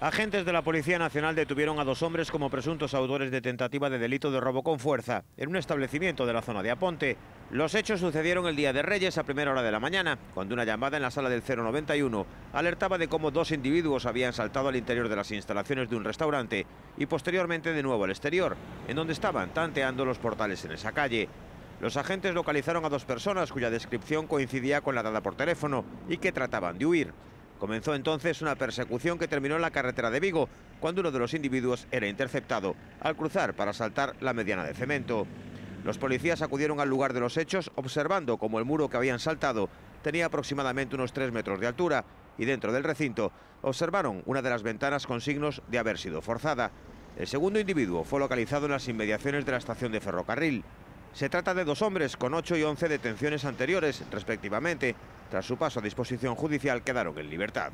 Agentes de la Policía Nacional detuvieron a dos hombres como presuntos autores de tentativa de delito de robo con fuerza en un establecimiento de la zona de Aponte. Los hechos sucedieron el día de Reyes a primera hora de la mañana, cuando una llamada en la sala del 091 alertaba de cómo dos individuos habían saltado al interior de las instalaciones de un restaurante y posteriormente de nuevo al exterior, en donde estaban tanteando los portales en esa calle. Los agentes localizaron a dos personas cuya descripción coincidía con la dada por teléfono y que trataban de huir. Comenzó entonces una persecución que terminó en la carretera de Vigo, cuando uno de los individuos era interceptado al cruzar para saltar la mediana de cemento. Los policías acudieron al lugar de los hechos observando como el muro que habían saltado tenía aproximadamente unos 3 metros de altura y dentro del recinto observaron una de las ventanas con signos de haber sido forzada. El segundo individuo fue localizado en las inmediaciones de la estación de ferrocarril. Se trata de dos hombres con 8 y 11 detenciones anteriores, respectivamente. Tras su paso a disposición judicial quedaron en libertad.